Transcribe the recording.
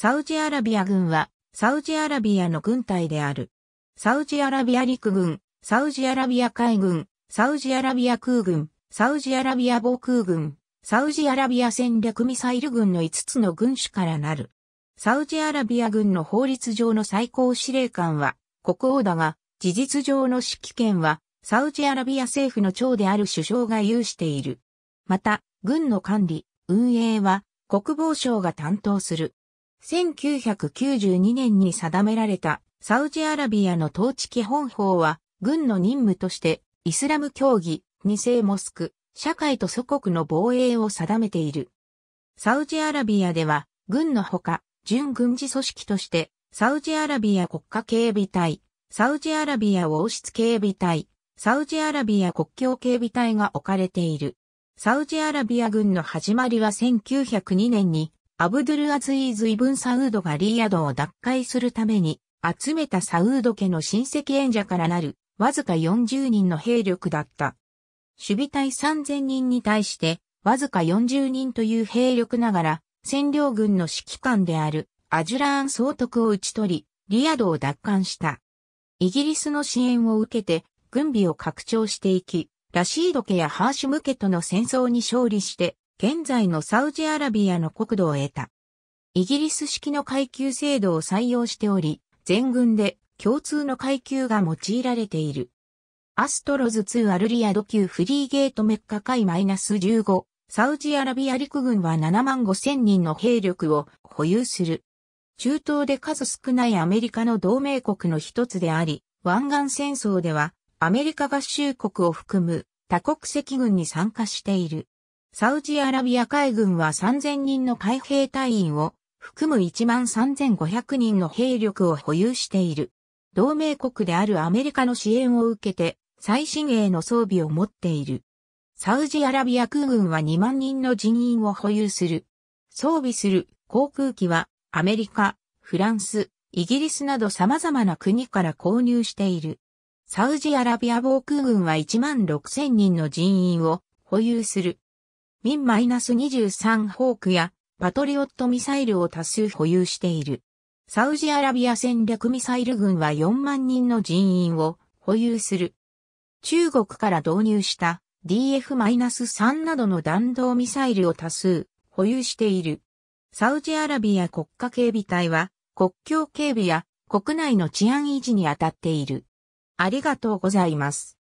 サウジアラビア軍は、サウジアラビアの軍隊である。サウジアラビア陸軍、サウジアラビア海軍、サウジアラビア空軍、サウジアラビア防空軍、サウジアラビア戦略ミサイル軍の5つの軍種からなる。サウジアラビア軍の法律上の最高司令官は国王だが、事実上の指揮権はサウジアラビア政府の長である首相が有している。また、軍の管理、運営は国防省が担当する。1992年に定められたサウジアラビアの統治基本法は、軍の任務として、イスラム教義、二世モスク、社会と祖国の防衛を定めている。サウジアラビアでは、軍のほか、準軍事組織として、サウジアラビア国家警備隊、サウジアラビア王室警備隊、サウジアラビア国境警備隊が置かれている。サウジアラビア軍の始まりは1902年にアブドゥルアズイーズ・イブン・サウードがリーヤドを奪回するために、集めたサウード家の親戚演者からなる、わずか40人の兵力だった。守備隊3000人に対して、わずか40人という兵力ながら、占領軍の指揮官であるアジュラーン総督を打ち取り、リヤドを奪還した。イギリスの支援を受けて、軍備を拡張していき、ラシード家やハーシュム家との戦争に勝利して、現在のサウジアラビアの国土を得た。イギリス式の階級制度を採用しており、全軍で共通の階級が用いられている。アストロズ2アルリアド級フリーゲートメッカ海 -15 サウジアラビア陸軍は7万5千人の兵力を保有する。中東で数少ないアメリカの同盟国の一つであり、湾岸戦争ではアメリカ合衆国を含む多国籍軍に参加している。サウジアラビア海軍は3000人の海兵隊員を含む13500人の兵力を保有している。同盟国であるアメリカの支援を受けて最新鋭の装備を持っている。サウジアラビア空軍は2万人の人員を保有する。装備する航空機はアメリカ、フランス、イギリスなど様々な国から購入している。サウジアラビア防空軍は1万6000人の人員を保有する。ミン -23 ホークやパトリオットミサイルを多数保有している。サウジアラビア戦略ミサイル軍は4万人の人員を保有する。中国から導入した DF-3 などの弾道ミサイルを多数保有している。サウジアラビア国家警備隊は国境警備や国内の治安維持に当たっている。ありがとうございます。